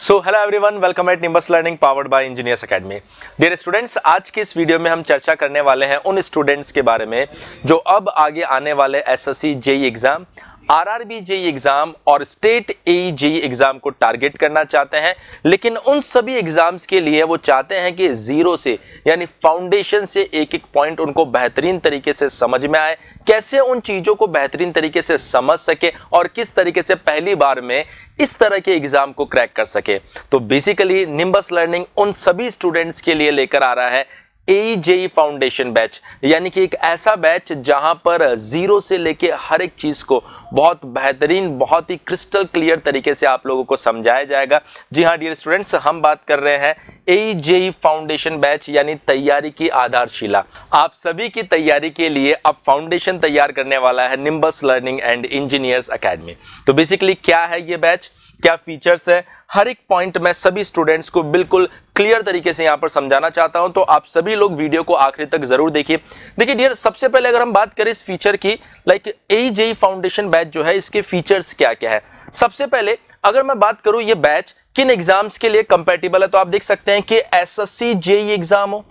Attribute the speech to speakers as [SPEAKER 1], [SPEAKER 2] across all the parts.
[SPEAKER 1] So hello everyone welcome at Nimbus learning powered by engineers academy dear students आज की इस video में हम चर्चा करने वाले हैं उन स्टूडेंट्स के बारे में जो अब आगे आने वाले SSC JE exam RRB JE exam e और स्टेट ए जेई एग्जाम को टारगेट करना चाहते हैं लेकिन उन सभी एग्जाम्स के लिए वो चाहते हैं कि जीरो से यानी फाउंडेशन से एक एक पॉइंट उनको बेहतरीन तरीके से समझ में आए कैसे उन चीजों को बेहतरीन तरीके से समझ सके और किस तरीके से पहली बार में इस तरह के एग्जाम को क्रैक कर सके तो बेसिकली निम्बस लर्निंग उन सभी स्टूडेंट्स के लिए लेकर आ रहा है एजेई फाउंडेशन बैच यानी कि एक ऐसा बैच जहां पर जीरो से लेके हर एक चीज़ को बहुत बेहतरीन बहुत ही क्रिस्टल क्लियर तरीके से आप लोगों को समझाया जाएगा जी हाँ डियर स्टूडेंट्स हम बात कर रहे हैं एजेई फाउंडेशन बैच यानी तैयारी की आधारशिला आप सभी की तैयारी के लिए अब फाउंडेशन तैयार करने वाला है Nimbus learning and engineers academy तो बेसिकली क्या है ये बैच क्या फीचर्स है हर एक पॉइंट मैं सभी स्टूडेंट्स को बिल्कुल क्लियर तरीके से यहां पर समझाना चाहता हूं तो आप सभी लोग वीडियो को आखिरी तक जरूर देखिए देखिए डियर सबसे पहले अगर हम बात करें इस फीचर की like A JE foundation batch जो है इसके फीचर्स क्या क्या है सबसे पहले अगर मैं बात करूं ये बैच किन एग्जाम्स के लिए कंपेटेबल है तो आप देख सकते हैं कि एस जेई एग्जाम हो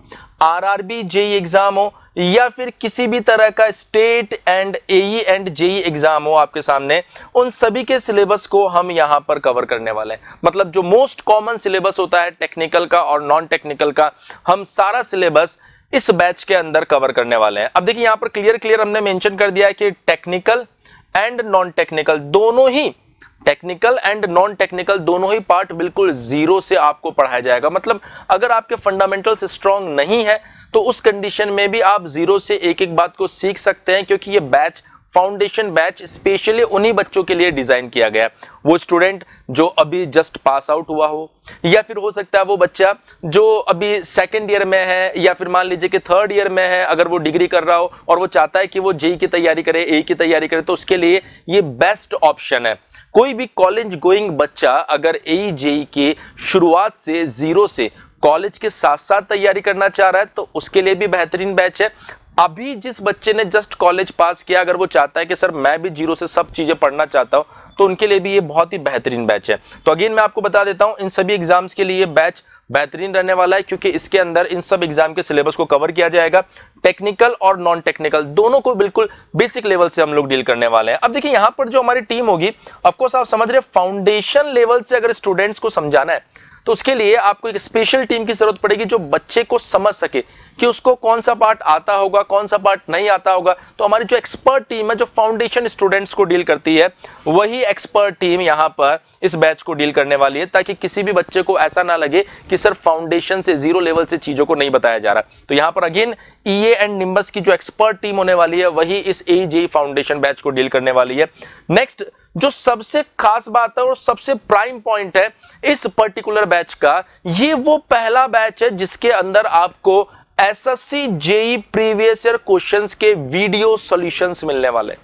[SPEAKER 1] बी जेई एग्जाम हो या फिर किसी भी तरह का state and AE e and JE exam e हो आपके सामने उन सभी के सिलेबस को हम यहां पर कवर करने वाले हैं मतलब जो मोस्ट कॉमन सिलेबस होता है टेक्निकल का और नॉन टेक्निकल का हम सारा सिलेबस इस बैच के अंदर कवर करने वाले हैं अब देखिए यहां पर क्लियर क्लियर हमने मेंशन कर दिया है कि टेक्निकल एंड नॉन टेक्निकल दोनों ही टेक्निकल एंड नॉन टेक्निकल दोनों ही पार्ट बिल्कुल जीरो से आपको पढ़ाया जाएगा मतलब अगर आपके फंडामेंटल्स स्ट्रांग नहीं है तो उस कंडीशन में भी आप जीरो से एक एक बात को सीख सकते हैं क्योंकि ये बैच फाउंडेशन बैच स्पेशली उन्हीं बच्चों के लिए डिजाइन किया गया है वो स्टूडेंट जो अभी जस्ट पास आउट हुआ हो या फिर हो सकता है वो बच्चा जो अभी सेकेंड ईयर में है या फिर मान लीजिए कि थर्ड ईयर में है अगर वो डिग्री कर रहा हो और वो चाहता है कि वो जेई e e की तैयारी करे ए e की तैयारी करे तो उसके लिए ये बेस्ट ऑप्शन है कोई भी कॉलेज गोइंग बच्चा अगर ए जेई e e के शुरुआत से जीरो से कॉलेज के साथ साथ तैयारी करना चाह रहा है तो उसके लिए भी बेहतरीन बैच है अभी जिस बच्चे ने जस्ट कॉलेज पास किया अगर वो चाहता है कि सर मैं भी जीरो से सब चीज़ें पढ़ना चाहता हूं तो उनके लिए भी ये बहुत ही बेहतरीन बैच है तो अगेन मैं आपको बता देता हूं इन सभी एग्जाम्स के लिए बैच बेहतरीन रहने वाला है क्योंकि इसके अंदर इन सब एग्जाम के सिलेबस को कवर किया जाएगा टेक्निकल और नॉन टेक्निकल दोनों को बिल्कुल बेसिक लेवल से हम लोग डील करने वाले हैं अब देखिए यहां पर जो हमारी टीम होगी ऑफकोर्स आप समझ रहे फाउंडेशन लेवल से अगर स्टूडेंट्स को समझाना है तो उसके लिए आपको एक स्पेशल टीम की जरूरत पड़ेगी जो बच्चे को समझ सके कि उसको कौन सा पार्ट आता होगा कौन सा पार्ट नहीं आता होगा तो हमारी जो एक्सपर्ट टीम है जो फाउंडेशन स्टूडेंट्स को डील करती है वही एक्सपर्ट टीम यहां पर इस बैच को डील करने वाली है ताकि किसी भी बच्चे को ऐसा ना लगे कि सर फाउंडेशन से जीरो लेवल से चीजों को नहीं बताया जा रहा तो यहां पर अगेन ई एंड निम्बस की जो एक्सपर्ट टीम होने वाली है वही इस ए फाउंडेशन बैच को डील करने वाली है नेक्स्ट जो सबसे खास बात है और सबसे प्राइम पॉइंट है इस पर्टिकुलर बैच का ये वो पहला बैच है जिसके अंदर आपको SSC JE previous year questions के वीडियो सॉल्यूशंस मिलने वाले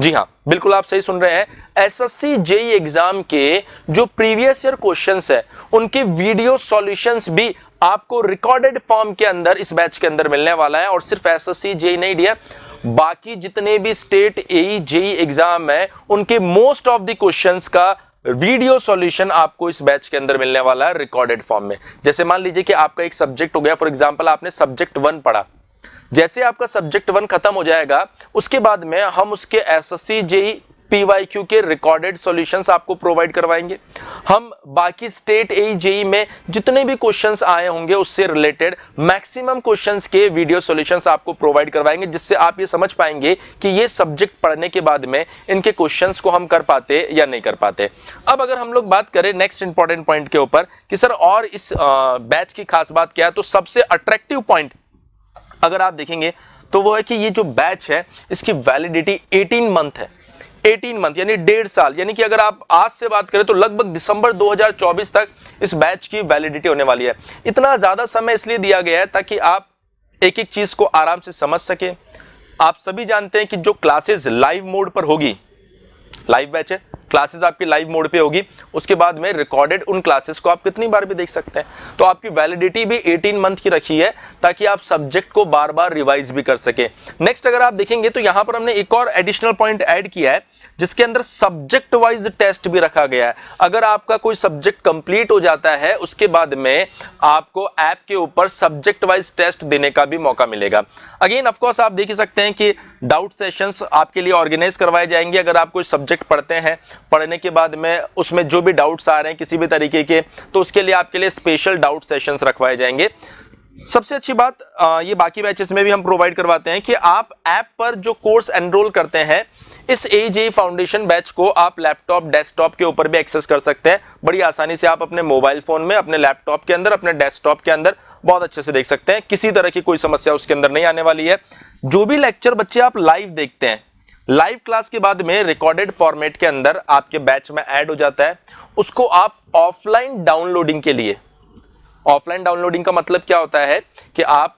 [SPEAKER 1] जी हाँ बिल्कुल आप सही सुन रहे हैं एसएससी जेई एग्जाम के जो प्रीवियस ईयर क्वेश्चंस है उनके वीडियो सॉल्यूशंस भी आपको रिकॉर्डेड फॉर्म के अंदर इस बैच के अंदर मिलने वाला है और सिर्फ एसएससी जेई e नहीं दिया बाकी जितने भी स्टेट ए जेई एग्जाम है उनके मोस्ट ऑफ द क्वेश्चंस का वीडियो सॉल्यूशन आपको इस बैच के अंदर मिलने वाला है रिकॉर्डेड फॉर्म में जैसे मान लीजिए कि आपका एक सब्जेक्ट हो गया फॉर एग्जाम्पल आपने सब्जेक्ट वन पढ़ा जैसे आपका सब्जेक्ट वन खत्म हो जाएगा उसके बाद में हम उसके एस एस जेई पीवाईक्यू के रिकॉर्डेड सॉल्यूशंस आपको प्रोवाइड करवाएंगे हम बाकी स्टेट ए जेई में जितने भी क्वेश्चंस आए होंगे उससे रिलेटेड मैक्सिमम क्वेश्चंस के वीडियो सॉल्यूशंस आपको प्रोवाइड करवाएंगे जिससे आप ये समझ पाएंगे कि ये सब्जेक्ट पढ़ने के बाद में इनके क्वेश्चंस को हम कर पाते या नहीं कर पाते अब अगर हम लोग बात करें नेक्स्ट इंपॉर्टेंट पॉइंट के ऊपर कि सर और इस बैच की खास बात क्या है तो सबसे अट्रैक्टिव पॉइंट अगर आप देखेंगे तो वो है कि ये जो बैच है इसकी वैलिडिटी 18 मंथ है 18 मंथ यानी डेढ़ साल यानी कि अगर आप आज से बात करें तो लगभग दिसंबर 2024 तक इस बैच की वैलिडिटी होने वाली है इतना ज़्यादा समय इसलिए दिया गया है ताकि आप एक एक चीज़ को आराम से समझ सकें आप सभी जानते हैं कि जो क्लासेस लाइव मोड पर होगी लाइव बैच है क्लासेस आपकी लाइव मोड पे होगी उसके बाद में रिकॉर्डेड उन क्लासेस को आप कितनी बार भी देख सकते हैं तो आपकी वैलिडिटी भी 18 मंथ की रखी है ताकि आप सब्जेक्ट को बार बार रिवाइज भी कर सके नेक्स्ट अगर आप देखेंगे तो यहाँ पर हमने एक और एडिशनल पॉइंट ऐड किया है जिसके अंदर सब्जेक्ट वाइज टेस्ट भी रखा गया है अगर आपका कोई सब्जेक्ट कंप्लीट हो जाता है उसके बाद में आपको ऐप के ऊपर सब्जेक्ट वाइज टेस्ट देने का भी मौका मिलेगा अगेन ऑफकोर्स आप देख ही सकते हैं कि डाउट सेशंस आपके लिए ऑर्गेनाइज करवाए जाएंगे अगर आप कोई सब्जेक्ट पढ़ते हैं पढ़ने के बाद में उसमें जो भी डाउट्स आ रहे हैं किसी भी तरीके के तो उसके लिए आपके लिए स्पेशल डाउट सेशंस रखवाए जाएंगे सबसे अच्छी बात ये बाकी बैचेस में भी हम प्रोवाइड करवाते हैं कि आप ऐप पर जो कोर्स एनरोल करते हैं इस ए फाउंडेशन बैच को आप लैपटॉप डेस्कटॉप के ऊपर भी एक्सेस कर सकते हैं बड़ी आसानी से आप अपने मोबाइल फ़ोन में अपने लैपटॉप के अंदर अपने डेस्कटॉप के अंदर बहुत अच्छे से देख सकते हैं किसी तरह की कोई समस्या उसके अंदर नहीं आने वाली है जो भी लेक्चर बच्चे आप लाइव देखते हैं लाइव क्लास के बाद में रिकॉर्डेड फॉर्मेट के अंदर आपके बैच में ऐड हो जाता है उसको आप ऑफलाइन डाउनलोडिंग के लिए ऑफलाइन डाउनलोडिंग का मतलब क्या होता है कि आप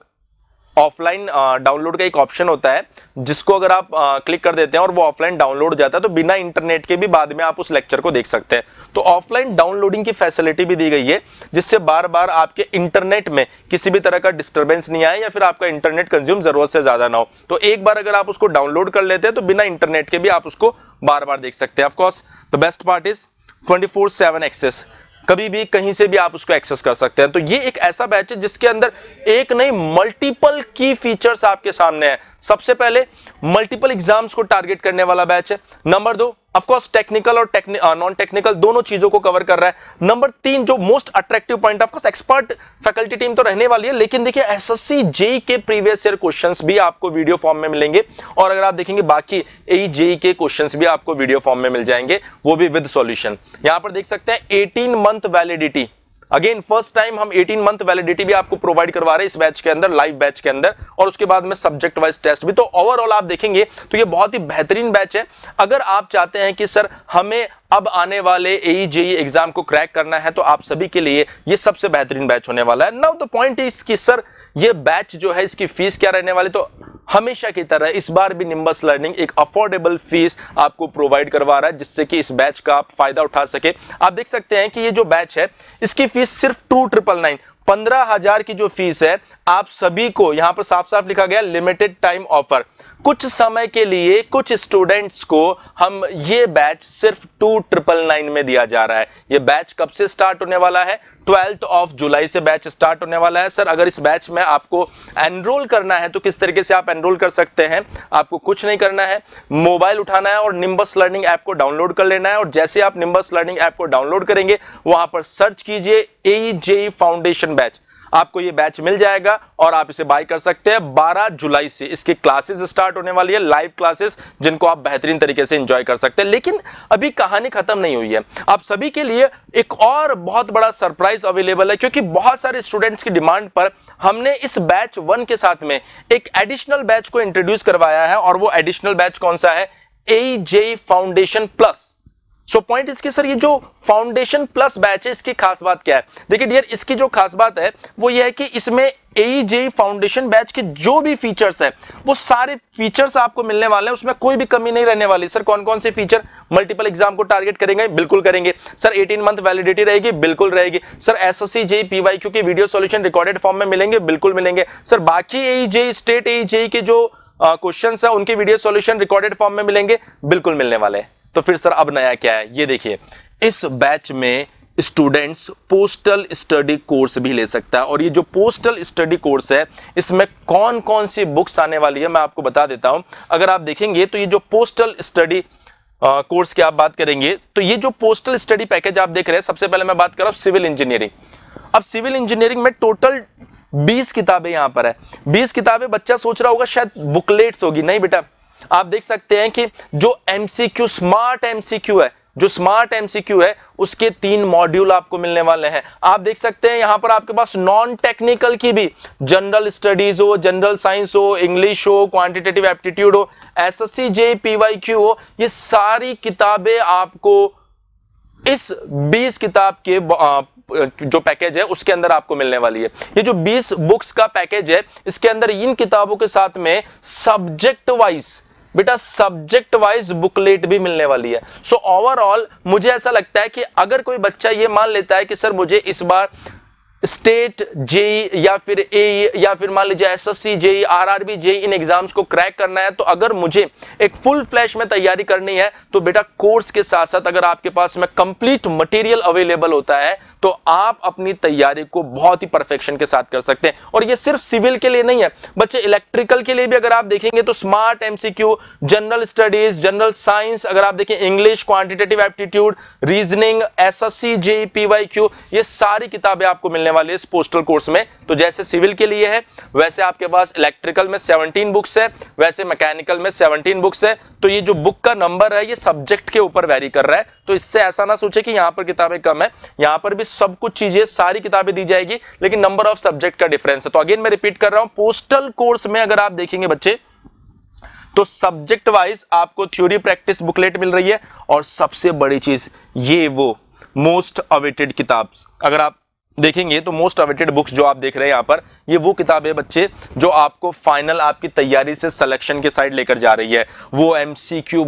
[SPEAKER 1] ऑफलाइन डाउनलोड का एक ऑप्शन होता है जिसको अगर आप क्लिक कर देते हैं और वो ऑफलाइन डाउनलोड हो जाता है तो बिना इंटरनेट के भी बाद में आप उस लेक्चर को देख सकते हैं तो ऑफलाइन डाउनलोडिंग की फैसिलिटी भी दी गई है जिससे बार बार आपके इंटरनेट में किसी भी तरह का डिस्टर्बेंस नहीं आए या फिर आपका इंटरनेट कंज्यूम जरूरत से ज़्यादा ना हो तो एक बार अगर आप उसको डाउनलोड कर लेते हैं तो बिना इंटरनेट के भी आप उसको बार बार देख सकते हैं of course the best part is twenty four access कभी भी कहीं से भी आप उसको एक्सेस कर सकते हैं तो ये एक ऐसा बैच है जिसके अंदर एक नई मल्टीपल की फीचर्स आपके सामने है सबसे पहले मल्टीपल एग्जाम्स को टारगेट करने वाला बैच है नंबर दो ऑफकोर्स टेक्निकल और नॉन टेक्निकल uh, दोनों चीजों को कवर कर रहा है नंबर तीन जो most attractive point of course expert faculty team तो रहने वाली है लेकिन देखिए एसएससी जेई के प्रीवियस ईयर क्वेश्चंस भी आपको वीडियो फॉर्म में मिलेंगे और अगर आप देखेंगे बाकी ए जेई के क्वेश्चन भी आपको वीडियो फॉर्म में मिल जाएंगे वो भी विद सोल्यूशन यहां पर देख सकते हैं eighteen month validity again first time हम 18 मंथ वैलिडिटी भी आपको प्रोवाइड करवा रहे हैं इस बैच के अंदर लाइव बैच के अंदर और उसके बाद में सब्जेक्ट वाइज टेस्ट भी तो ओवरऑल आप देखेंगे तो ये बहुत ही बेहतरीन बैच है अगर आप चाहते हैं कि सर हमें अब आने वाले ए एग्जाम e e को क्रैक करना है तो आप सभी के लिए ये सबसे बेहतरीन बैच होने वाला है नाउ द पॉइंट इज कि सर ये बैच जो है इसकी फीस क्या रहने वाली तो हमेशा की तरह इस बार भी निम्बस लर्निंग एक अफोर्डेबल फीस आपको प्रोवाइड करवा रहा है जिससे कि इस बैच का आप फायदा उठा सके आप देख सकते हैं कि ये जो बैच है इसकी फीस सिर्फ टू ट्रिपल नाइन पंद्रह हजार की जो फीस है आप सभी को यहां पर साफ साफ लिखा गया लिमिटेड टाइम ऑफर कुछ समय के लिए कुछ स्टूडेंट्स को हम ये बैच सिर्फ टू ट्रिपल नाइन में दिया जा रहा है ये बैच कब से स्टार्ट होने वाला है ट्वेल्थ ऑफ जुलाई से बैच स्टार्ट होने वाला है सर अगर इस बैच में आपको एनरोल करना है तो किस तरीके से आप एनरोल कर सकते हैं आपको कुछ नहीं करना है मोबाइल उठाना है और निम्बस लर्निंग ऐप को डाउनलोड कर लेना है और जैसे आप निम्बस लर्निंग ऐप को डाउनलोड करेंगे वहां पर सर्च कीजिए ए जे फाउंडेशन बैच आपको ये बैच मिल जाएगा और आप इसे बाय कर सकते हैं बारह जुलाई से इसकी क्लासेस स्टार्ट होने वाली है लाइव क्लासेस जिनको आप बेहतरीन तरीके से इंजॉय कर सकते हैं लेकिन अभी कहानी खत्म नहीं हुई है आप सभी के लिए एक और बहुत बड़ा सरप्राइज अवेलेबल है क्योंकि बहुत सारे स्टूडेंट्स की डिमांड पर हमने इस बैच वन के साथ में एक एडिशनल बैच को इंट्रोड्यूस करवाया है और वो एडिशनल बैच कौन सा है A foundation plus so point इसकी सर ये जो फाउंडेशन प्लस बैच है इसकी खास बात क्या है देखिए डियर इसकी जो खास बात है वो ये है कि इसमें एईजे फाउंडेशन बैच के जो भी फीचर्स है वो सारे फीचर्स आपको मिलने वाले हैं उसमें कोई भी कमी नहीं रहने वाली सर कौन कौन से फीचर मल्टीपल एग्जाम को टारगेट करेंगे बिल्कुल करेंगे सर 18 मंथ वैलिडिटी रहेगी बिल्कुल रहेगी sir S S C JE P Y क्योंकि वीडियो सोल्यूशन रिकॉर्डेड फॉर्म में मिलेंगे बिल्कुल मिलेंगे सर बाकी ए जे स्टेट ए जे के जो क्वेश्चन है उनके वीडियो सोल्यूशन रिकॉर्डेड फॉर्म में मिलेंगे बिल्कुल मिलने वाले हैं तो फिर सर अब नया क्या है ये देखिए इस बैच में स्टूडेंट्स पोस्टल स्टडी कोर्स भी ले सकता है और ये जो पोस्टल स्टडी कोर्स है इसमें कौन कौन सी बुक्स आने वाली है मैं आपको बता देता हूं अगर आप देखेंगे तो ये जो पोस्टल स्टडी कोर्स की आप बात करेंगे तो ये जो पोस्टल स्टडी पैकेज आप देख रहे हैं सबसे पहले मैं बात कर रहा हूं सिविल इंजीनियरिंग अब सिविल इंजीनियरिंग में टोटल 20 किताबें यहां पर है 20 किताबें बच्चा सोच रहा होगा शायद बुकलेट्स होगी नहीं बेटा आप देख सकते हैं कि जो एमसीक्यू स्मार्ट एमसीक्यू है जो स्मार्ट एमसीक्यू है उसके तीन मॉड्यूल आपको मिलने वाले हैं आप देख सकते हैं यहां पर आपके पास नॉन टेक्निकल की भी जनरल स्टडीज हो जनरल साइंस हो इंग्लिश हो क्वांटिटेटिव एप्टीट्यूड हो S S C J Q हो ये सारी किताबें आपको इस 20 किताब के जो पैकेज है उसके अंदर आपको मिलने वाली है ये जो बीस बुक्स का पैकेज है इसके अंदर इन किताबों के साथ में सब्जेक्ट वाइज बेटा सब्जेक्ट वाइज बुकलेट भी मिलने वाली है सो so, ओवरऑल मुझे ऐसा लगता है कि अगर कोई बच्चा ये मान लेता है कि सर मुझे इस बार स्टेट जेई e या फिर ए e या फिर मान लीजिए एसएससी जेई आरआरबी जेई इन एग्जाम्स को क्रैक करना है तो अगर मुझे एक फुल फ्लैश में तैयारी करनी है तो बेटा कोर्स के साथ साथ अगर आपके पास में कंप्लीट मटेरियल अवेलेबल होता है तो आप अपनी तैयारी को बहुत ही परफेक्शन के साथ कर सकते हैं और ये सिर्फ सिविल के लिए नहीं है बच्चे इलेक्ट्रिकल के लिए भी अगर आप देखेंगे तो smart MCQ general studies general science अगर आप देखें English quantitative aptitude reasoning S S C JE Q ये सारी किताबें आपको मिलने वाली है इस पोस्टल कोर्स में तो जैसे सिविल के लिए है वैसे आपके पास इलेक्ट्रिकल में सेवनटीन बुक्स है वैसे मैकेनिकल में सेवनटीन बुक्स है तो ये जो बुक का नंबर है ये सब्जेक्ट के ऊपर वेरी कर रहा है तो इससे ऐसा ना सोचे कि यहां पर किताबें कम है यहां पर भी सब कुछ चीजें सारी किताबें दी जाएगी लेकिन नंबर ऑफ सब्जेक्ट का डिफरेंस है तो अगेन मैं रिपीट कर रहा हूं पोस्टल कोर्स में अगर आप देखेंगे बच्चे तो सब्जेक्ट वाइज आपको थ्योरी प्रैक्टिस बुकलेट मिल रही है और सबसे बड़ी चीज ये वो मोस्ट अवेटेड किताब अगर आप देखेंगे तो मोस्ट अवेटेड बुक्स जो आप देख रहे हैं यहाँ पर ये वो किताब है बच्चे जो आपको फाइनल आपकी तैयारी से सिलेक्शन के साइड लेकर जा रही है वो M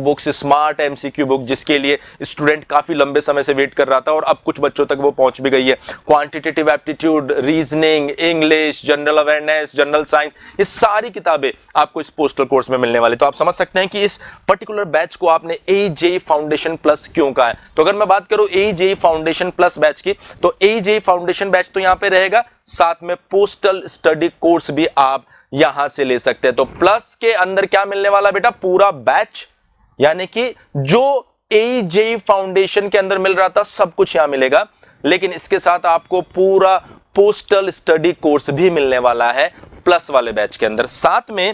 [SPEAKER 1] books smart M book जिसके लिए स्टूडेंट काफ़ी लंबे समय से वेट कर रहा था और अब कुछ बच्चों तक वो पहुंच भी गई है quantitative aptitude reasoning English general awareness general science ये सारी किताबें आपको इस पोस्टल कोर्स में मिलने वाली तो आप समझ सकते हैं कि इस पर्टिकुलर बैच को आपने ए जे फाउंडेशन प्लस क्यों कहा है तो अगर मैं बात करूँ A J foundation plus batch की तो A J foundation selection batch तो यहां पे रहेगा साथ में पोस्टल स्टडी कोर्स भी आप यहां से ले सकते हैं तो प्लस के अंदर क्या मिलने वाला बेटा पूरा बैच यानी कि जो एजेई फाउंडेशन के अंदर मिल रहा था सब कुछ यहां मिलेगा लेकिन इसके साथ आपको पूरा पोस्टल स्टडी कोर्स भी मिलने वाला है प्लस वाले बैच के अंदर साथ में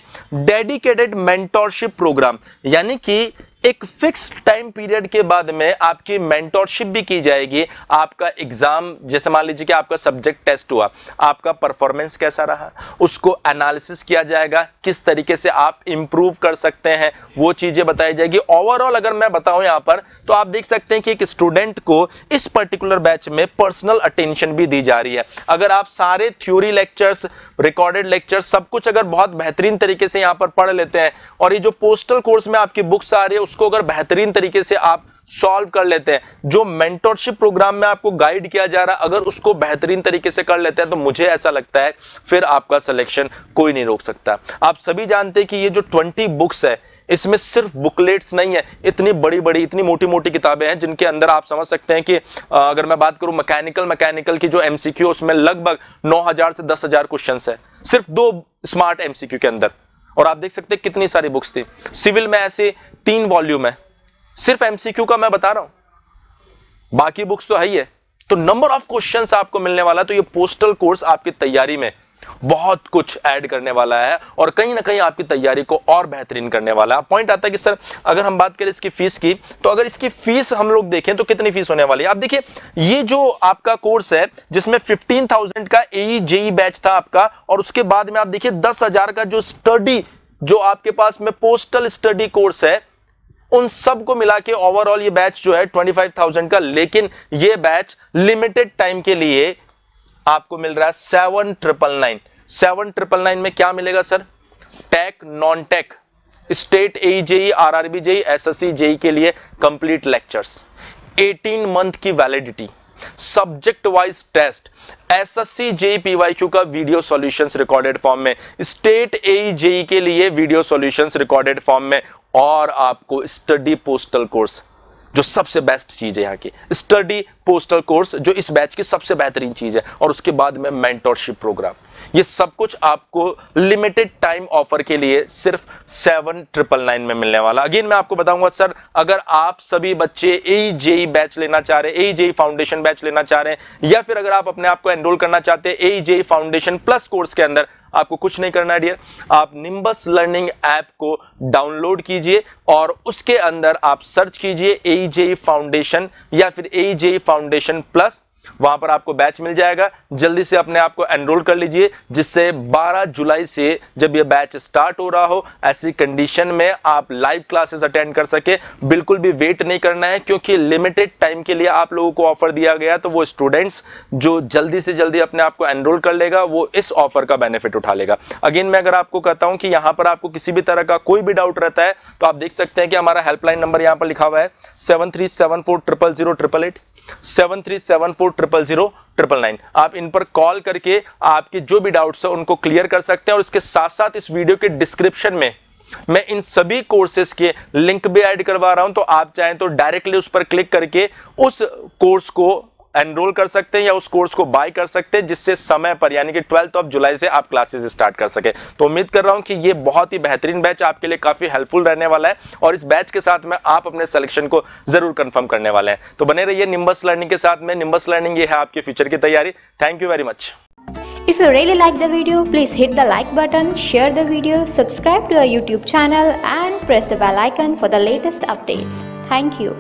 [SPEAKER 1] डेडिकेटेड मेंटोरशिप प्रोग्राम यानी कि एक फिक्स टाइम पीरियड के बाद में आपकी मेंटोरशिप भी की जाएगी आपका एग्जाम जैसे मान लीजिए कि आपका सब्जेक्ट टेस्ट हुआ आपका परफॉर्मेंस कैसा रहा उसको एनालिसिस किया जाएगा किस तरीके से आप इम्प्रूव कर सकते हैं वो चीज़ें बताई जाएगी ओवरऑल अगर मैं बताऊं यहाँ पर तो आप देख सकते हैं कि एक स्टूडेंट को इस पर्टिकुलर बैच में पर्सनल अटेंशन भी दी जा रही है अगर आप सारे थ्योरी लेक्चर्स रिकॉर्डेड लेक्चर सब कुछ अगर बहुत बेहतरीन तरीके से यहाँ पर पढ़ लेते हैं और ये जो पोस्टल कोर्स में आपकी बुक्स आ रही है उसको अगर बेहतरीन तरीके से आप सॉल्व कर लेते हैं जो मेंटोरशिप प्रोग्राम में आपको गाइड किया जा रहा है अगर उसको बेहतरीन तरीके से कर लेते हैं तो मुझे ऐसा लगता है फिर आपका सिलेक्शन कोई नहीं रोक सकता आप सभी जानते हैं कि ये जो ट्वेंटी बुक्स है इसमें सिर्फ बुकलेट्स नहीं है इतनी बड़ी बड़ी इतनी मोटी मोटी किताबें हैं जिनके अंदर आप समझ सकते हैं कि अगर मैं बात करूं मैकेनिकल मैकेनिकल की जो एमसीक्यू उसमें लगभग हजार से हजार क्वेश्चन है सिर्फ दो स्मार्ट एमसीक्यू के अंदर और आप देख सकते हैं कितनी सारी बुक्स थी सिविल में ऐसे तीन वॉल्यूम है सिर्फ एमसीक्यू का मैं बता रहा हूं बाकी बुक्स तो है ही है तो नंबर ऑफ क्वेश्चन आपको मिलने वाला है तो ये पोस्टल कोर्स आपकी तैयारी में बहुत कुछ ऐड करने वाला है और कहीं ना कहीं आपकी तैयारी को और बेहतरीन करने वाला है पॉइंट आता है कि सर अगर हम बात करें इसकी फीस की तो अगर इसकी फीस हम लोग देखें तो कितनी फीस होने वाली है आप देखिए ये जो आपका कोर्स है जिसमें 15,000 का ए जेई बैच था आपका और उसके बाद में आप देखिए दस का जो स्टडी जो आपके पास में पोस्टल स्टडी कोर्स है उन सब को मिला के ओवरऑल ये बैच जो है 25,000 का लेकिन ये बैच लिमिटेड टाइम के लिए आपको मिल रहा है seven triple nine seven triple nine में क्या मिलेगा sir tech non tech state A J R RB JE S S C JE के लिए कंप्लीट लेक्चर्स 18 मंथ की validity subject wise test S S C J P Y Q का video solutions recorded form में state A JE के लिए video solutions recorded form में और आपको स्टडी पोस्टल कोर्स जो सबसे बेस्ट चीज़ है यहाँ की स्टडी पोस्टल कोर्स जो इस बैच की सबसे बेहतरीन चीज़ है और उसके बाद में मेंटोरशिप प्रोग्राम ये सब कुछ आपको लिमिटेड टाइम ऑफर के लिए सिर्फ सेवन ट्रिपल नाइन में मिलने वाला अगेन मैं आपको बताऊंगा सर अगर आप सभी बच्चे ए जेई बैच लेना चाह रहे हैं ए जेई फाउंडेशन बैच लेना चाह रहे हैं या फिर अगर आप अपने आप को एनरोल करना चाहते हैं A JE foundation plus course के अंदर आपको कुछ नहीं करना है डियर आप निम्बस लर्निंग ऐप को डाउनलोड कीजिए और उसके अंदर आप सर्च कीजिए ए जे फाउंडेशन या फिर ए जे फाउंडेशन प्लस वहां पर आपको बैच मिल जाएगा जल्दी से अपने आप को एनरोल कर लीजिए जिससे 12 जुलाई से जब यह बैच स्टार्ट हो रहा हो ऐसी कंडीशन में आप लाइव क्लासेस अटेंड कर सके बिल्कुल भी वेट नहीं करना है क्योंकि लिमिटेड टाइम के लिए आप लोगों को ऑफर दिया गया तो वो स्टूडेंट्स जो जल्दी से जल्दी अपने आप को एनरोल कर लेगा वो इस ऑफर का बेनिफिट उठा लेगा अगेन मैं अगर आपको कहता हूं कि यहां पर आपको किसी भी तरह का कोई भी डाउट रहता है तो आप देख सकते हैं कि हमारा हेल्पलाइन नंबर यहां पर लिखा हुआ है seven three seven four triple zero triple eight seven three seven four triple zero triple nine आप इन पर कॉल करके आपके जो भी डाउट्स हैं उनको क्लियर कर सकते हैं और इसके साथ साथ इस वीडियो के डिस्क्रिप्शन में मैं इन सभी कोर्सेज के लिंक भी ऐड करवा रहा हूं तो आप चाहें तो डायरेक्टली उस पर क्लिक करके उस कोर्स को एनरोल कर सकते हैं या उस कोर्स को बाय कर सकते हैं जिससे समय पर यानी कि ट्वेल्थ ऑफ जुलाई से आप क्लासेस स्टार्ट कर सके तो उम्मीद कर रहा हूं कि ये बहुत ही बेहतरीन बैच आपके लिए काफ़ी हेल्पफुल रहने वाला है और इस बैच के साथ में आप अपने सिलेक्शन को जरूर कन्फर्म करने वाले हैं तो बने रहिए निम्बस लर्निंग के साथ में निम्बस लर्निंग ये है आपके फ्यूचर की तैयारी thank you very much If you really like the video, please hit the like button, share the video, subscribe to our YouTube channel and press the bell icon for the latest updates. Thank you.